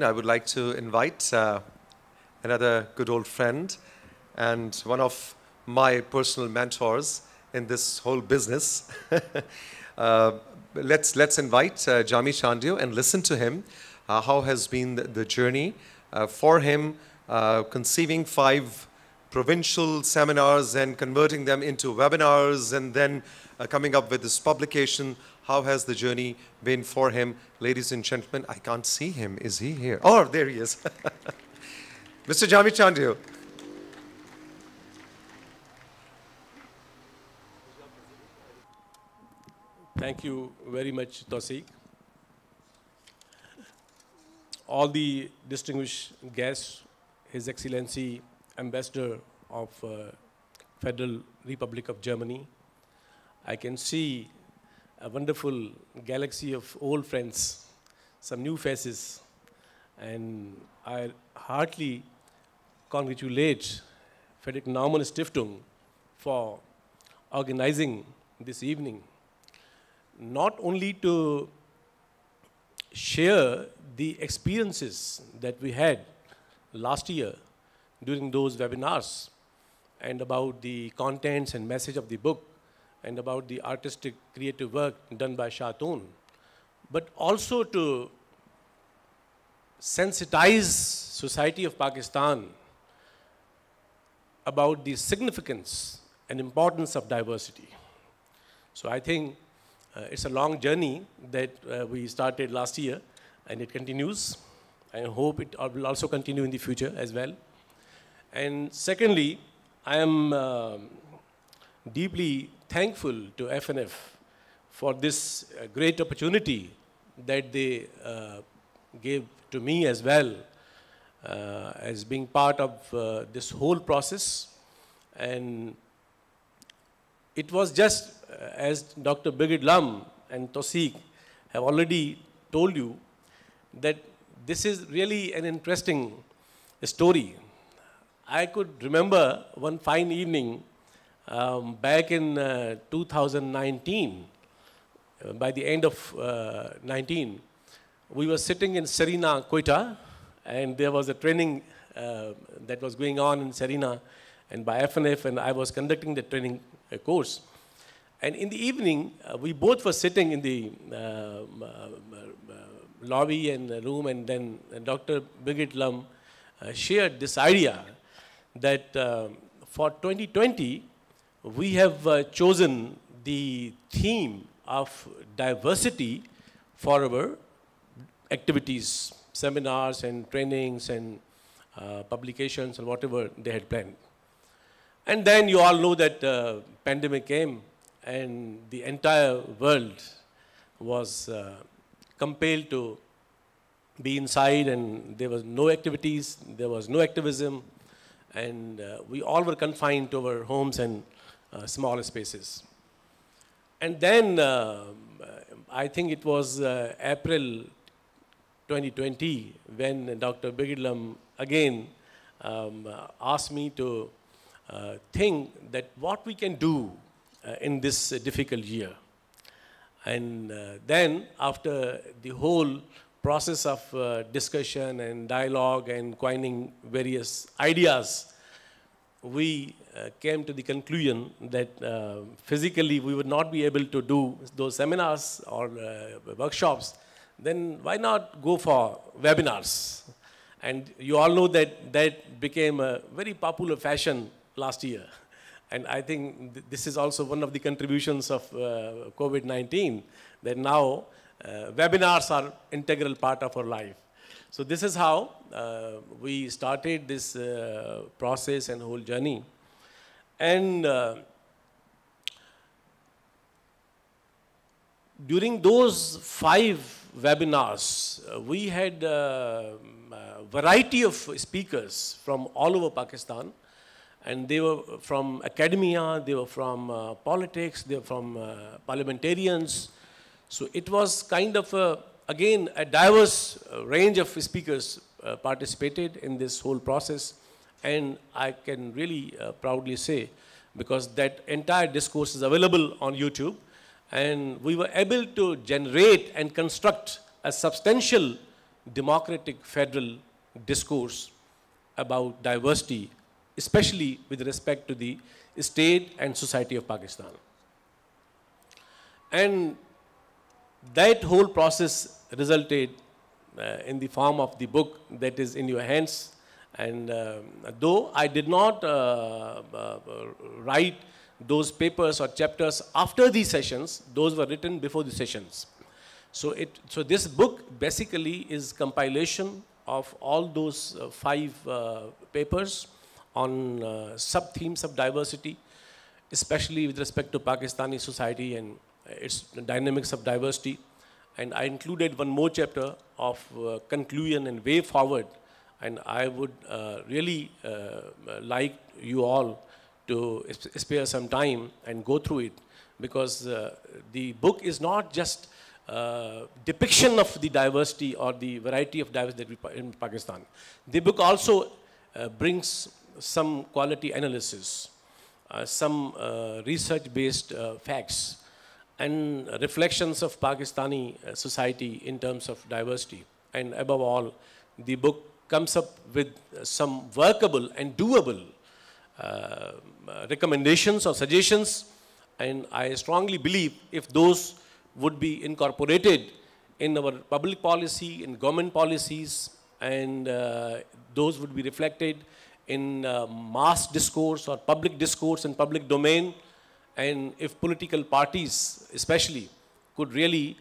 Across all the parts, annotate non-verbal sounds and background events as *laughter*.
I would like to invite uh, another good old friend and one of my personal mentors in this whole business. *laughs* uh, let's, let's invite uh, Jami Chandio and listen to him. Uh, how has been the, the journey uh, for him uh, conceiving five provincial seminars and converting them into webinars and then uh, coming up with this publication. How has the journey been for him? Ladies and gentlemen, I can't see him. Is he here? Oh, there he is. *laughs* Mr. Jami Chandio. Thank you very much, Tosik. All the distinguished guests, His Excellency Ambassador of uh, Federal Republic of Germany, I can see a wonderful galaxy of old friends, some new faces, and I heartily congratulate Frederick Naumann Stiftung for organizing this evening, not only to share the experiences that we had last year during those webinars and about the contents and message of the book, and about the artistic creative work done by Shatun, but also to sensitize society of Pakistan about the significance and importance of diversity. So I think uh, it's a long journey that uh, we started last year and it continues. I hope it will also continue in the future as well. And secondly, I am uh, deeply thankful to FNF for this uh, great opportunity that they uh, gave to me as well uh, as being part of uh, this whole process. And it was just uh, as Dr. Brigid Lam and Tosik have already told you that this is really an interesting story. I could remember one fine evening um, back in uh, 2019, uh, by the end of uh, 19, we were sitting in Serena, Quetta, and there was a training uh, that was going on in Serena, and by FNF, and I was conducting the training uh, course. And in the evening, uh, we both were sitting in the lobby and the room, and then Dr. Birgit Lum shared this idea that for 2020, we have uh, chosen the theme of diversity for our activities, seminars and trainings and uh, publications and whatever they had planned. And then you all know that uh, pandemic came and the entire world was uh, compelled to be inside and there was no activities, there was no activism and uh, we all were confined to our homes and uh, smaller spaces. And then um, uh, I think it was uh, April 2020 when Dr. Bigidlam again um, asked me to uh, think that what we can do uh, in this uh, difficult year. And then after the whole process of discussion and dialogue and coining various ideas, we uh, came to the conclusion that uh, physically we would not be able to do those seminars or uh, workshops, then why not go for webinars? And you all know that that became a very popular fashion last year. And I think th this is also one of the contributions of uh, COVID-19, that now uh, webinars are integral part of our life. So this is how uh, we started this uh, process and whole journey. And uh, during those five webinars, uh, we had uh, um, a variety of speakers from all over Pakistan. And they were from academia, they were from uh, politics, they were from parliamentarians. So it was kind of a again, a diverse uh, range of speakers uh, participated in this whole process. And I can really uh, proudly say, because that entire discourse is available on YouTube, and we were able to generate and construct a substantial democratic federal discourse about diversity, especially with respect to the state and society of Pakistan. And that whole process resulted uh, in the form of the book that is in your hands. And um, though I did not uh, uh, write those papers or chapters after the sessions, those were written before the sessions. So, it, so this book basically is compilation of all those uh, five uh, papers on sub-themes of diversity, especially with respect to Pakistani society and its dynamics of diversity. And I included one more chapter of uh, conclusion and way forward. And I would uh, really uh, like you all to spare some time and go through it because the book is not just uh, depiction of the diversity or the variety of diversity in Pakistan. The book also uh, brings some quality analysis, uh, some research-based facts, and reflections of Pakistani uh, society in terms of diversity. And above all, the book comes up with uh, some workable and doable uh, recommendations or suggestions. And I strongly believe if those would be incorporated in our public policy, in government policies, and uh, those would be reflected in uh, mass discourse or public discourse in public domain, and if political parties especially could really um,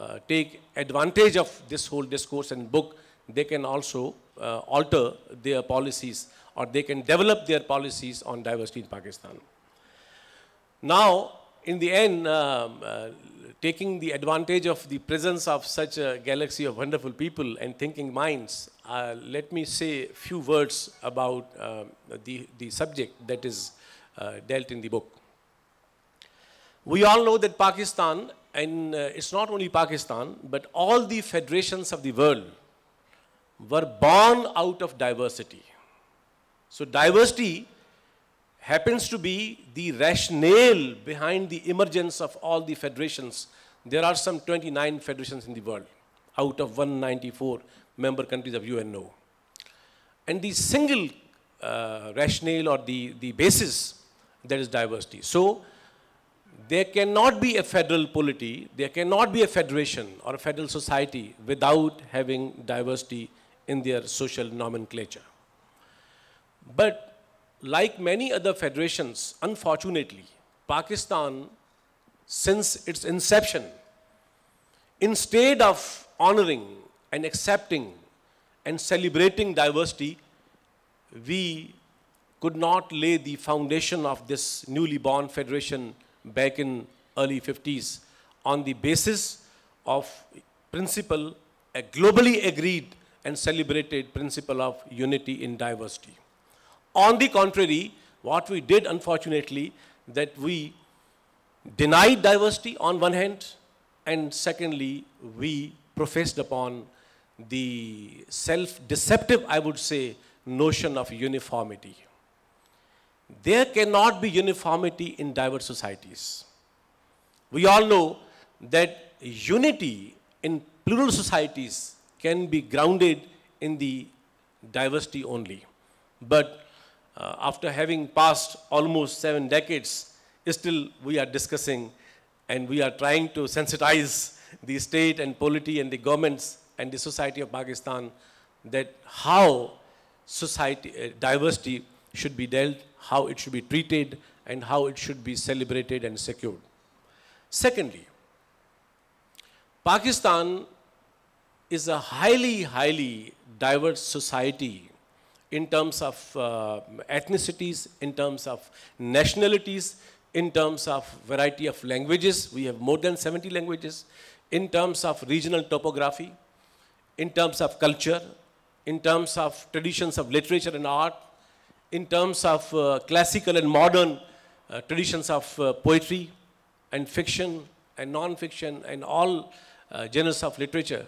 uh, take advantage of this whole discourse and book, they can also uh, alter their policies or they can develop their policies on diversity in Pakistan. Now, in the end, um, uh, taking the advantage of the presence of such a galaxy of wonderful people and thinking minds, uh, let me say a few words about um, the, the subject that is uh, dealt in the book. We all know that Pakistan, and uh, it's not only Pakistan, but all the federations of the world were born out of diversity. So diversity happens to be the rationale behind the emergence of all the federations. There are some 29 federations in the world out of 194 member countries of UNO. And the single uh, rationale or the, the basis that is diversity. So there cannot be a federal polity, there cannot be a federation or a federal society without having diversity in their social nomenclature. But like many other federations, unfortunately, Pakistan, since its inception, instead of honoring and accepting and celebrating diversity, we could not lay the foundation of this newly born federation back in early 50s on the basis of principle, a globally agreed and celebrated principle of unity in diversity. On the contrary, what we did unfortunately, that we denied diversity on one hand, and secondly, we professed upon the self-deceptive, I would say, notion of uniformity there cannot be uniformity in diverse societies. We all know that unity in plural societies can be grounded in the diversity only. But uh, after having passed almost seven decades, still we are discussing and we are trying to sensitize the state and polity and the governments and the society of Pakistan that how society uh, diversity should be dealt, how it should be treated, and how it should be celebrated and secured. Secondly, Pakistan is a highly, highly diverse society in terms of uh, ethnicities, in terms of nationalities, in terms of variety of languages. We have more than 70 languages. In terms of regional topography, in terms of culture, in terms of traditions of literature and art, in terms of uh, classical and modern uh, traditions of uh, poetry and fiction and non-fiction and all uh, genres of literature.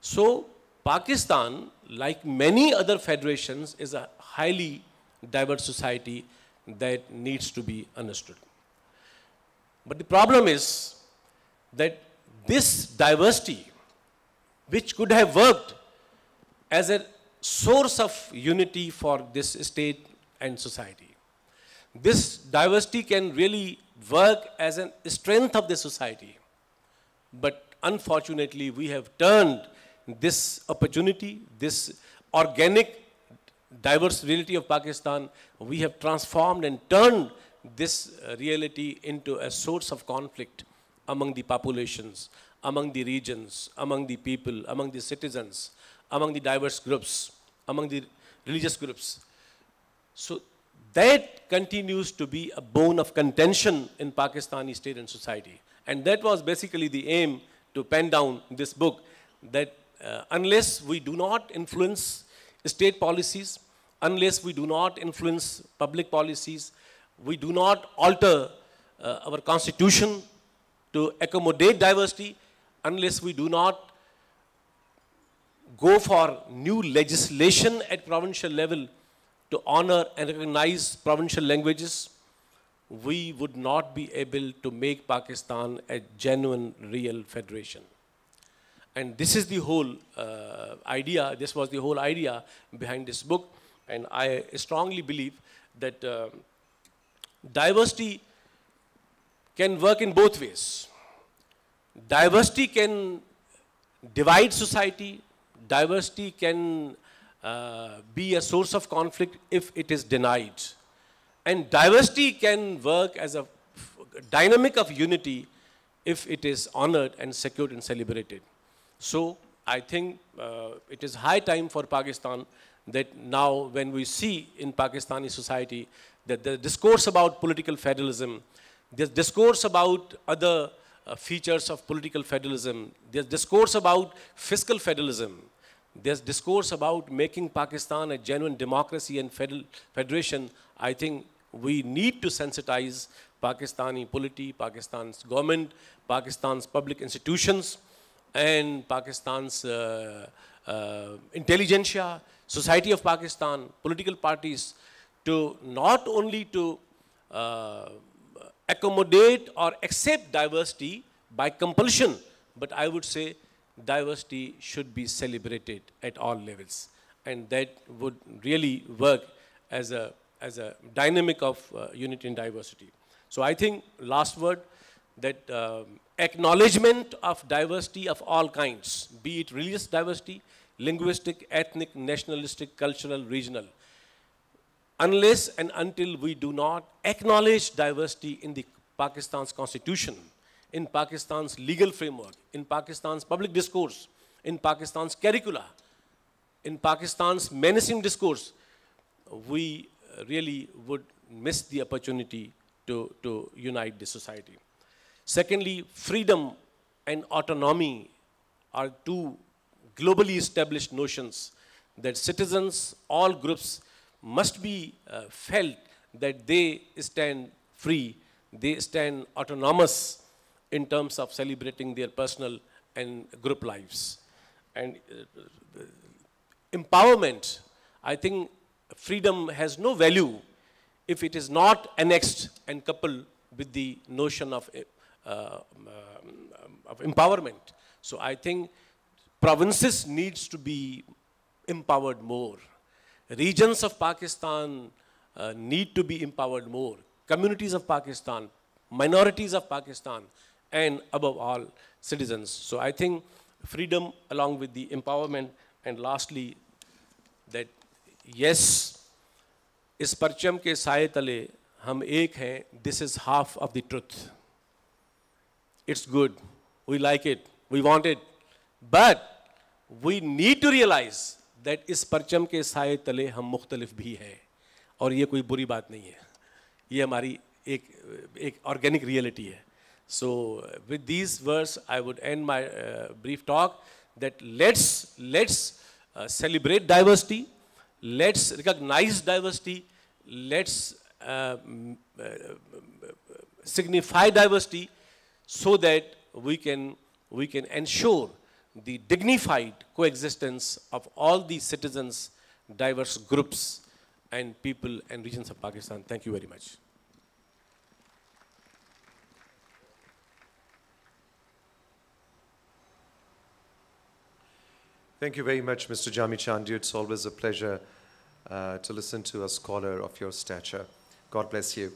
So Pakistan, like many other federations, is a highly diverse society that needs to be understood. But the problem is that this diversity, which could have worked as a source of unity for this state and society. This diversity can really work as a strength of the society. But unfortunately, we have turned this opportunity, this organic diverse reality of Pakistan, we have transformed and turned this uh, reality into a source of conflict among the populations, among the regions, among the people, among the citizens, among the diverse groups, among the religious groups. So that continues to be a bone of contention in Pakistani state and society. And that was basically the aim to pen down this book, that uh, unless we do not influence state policies, unless we do not influence public policies, we do not alter uh, our constitution to accommodate diversity, unless we do not go for new legislation at provincial level to honor and recognize provincial languages, we would not be able to make Pakistan a genuine, real federation. And this is the whole uh, idea, this was the whole idea behind this book. And I strongly believe that uh, diversity can work in both ways. Diversity can divide society, diversity can uh, be a source of conflict if it is denied. And diversity can work as a dynamic of unity if it is honored and secured and celebrated. So I think uh, it is high time for Pakistan that now when we see in Pakistani society that the discourse about political federalism, the discourse about other uh, features of political federalism, the discourse about fiscal federalism, this discourse about making Pakistan a genuine democracy and federation, I think we need to sensitize Pakistani polity, Pakistan's government, Pakistan's public institutions, and Pakistan's uh, uh, intelligentsia, society of Pakistan, political parties, to not only to uh, accommodate or accept diversity by compulsion, but I would say diversity should be celebrated at all levels. And that would really work as a, as a dynamic of uh, unity and diversity. So I think, last word, that um, acknowledgement of diversity of all kinds, be it religious diversity, linguistic, ethnic, nationalistic, cultural, regional, unless and until we do not acknowledge diversity in the Pakistan's constitution, in Pakistan's legal framework, in Pakistan's public discourse, in Pakistan's curricula, in Pakistan's menacing discourse, we really would miss the opportunity to, to unite the society. Secondly, freedom and autonomy are two globally established notions that citizens, all groups, must be uh, felt that they stand free, they stand autonomous in terms of celebrating their personal and group lives. And uh, empowerment, I think freedom has no value if it is not annexed and coupled with the notion of, uh, um, um of empowerment. So I think provinces needs to be empowered more. Regions of Pakistan uh, need to be empowered more. Communities of Pakistan, minorities of Pakistan and above all, citizens. So I think freedom along with the empowerment, and lastly, that yes, इस परचम के साय तले हम एक हैं this is half of the truth it's good we like it we want it but we need to realize that इस परचम के साय तले हम मुख्तलिफ भी हैं और ये कोई बुरी बात नहीं है ये हमारी एक एक ऑर्गेनिक रियलिटी है So with these words, I would end my uh, brief talk that let's, let's uh, celebrate diversity, let's recognize diversity, let's uh, uh, signify diversity so that we can, we can ensure the dignified coexistence of all the citizens, diverse groups and people and regions of Pakistan. Thank you very much. Thank you very much, Mr. Jami Chandu. It's always a pleasure uh, to listen to a scholar of your stature. God bless you.